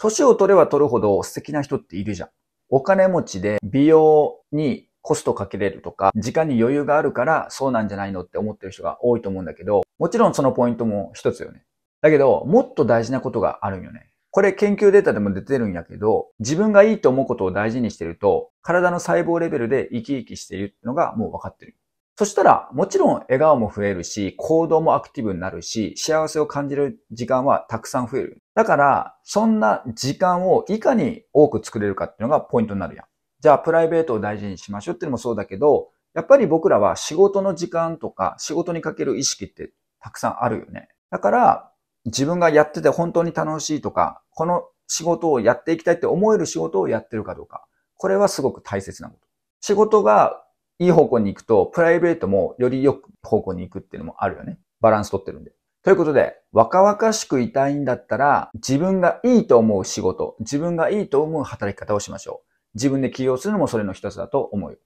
年を取れば取るほど素敵な人っているじゃん。お金持ちで美容にコストかけれるとか、時間に余裕があるからそうなんじゃないのって思ってる人が多いと思うんだけど、もちろんそのポイントも一つよね。だけど、もっと大事なことがあるんよね。これ研究データでも出てるんやけど、自分がいいと思うことを大事にしてると、体の細胞レベルで生き生きしているのがもう分かってる。そしたら、もちろん笑顔も増えるし、行動もアクティブになるし、幸せを感じる時間はたくさん増える。だから、そんな時間をいかに多く作れるかっていうのがポイントになるやん。じゃあ、プライベートを大事にしましょうっていうのもそうだけど、やっぱり僕らは仕事の時間とか、仕事にかける意識ってたくさんあるよね。だから、自分がやってて本当に楽しいとか、この仕事をやっていきたいって思える仕事をやってるかどうか。これはすごく大切なこと。仕事がいい方向に行くと、プライベートもより良く方向に行くっていうのもあるよね。バランス取ってるんで。ということで、若々しくいたいんだったら、自分がいいと思う仕事、自分がいいと思う働き方をしましょう。自分で起業するのもそれの一つだと思う。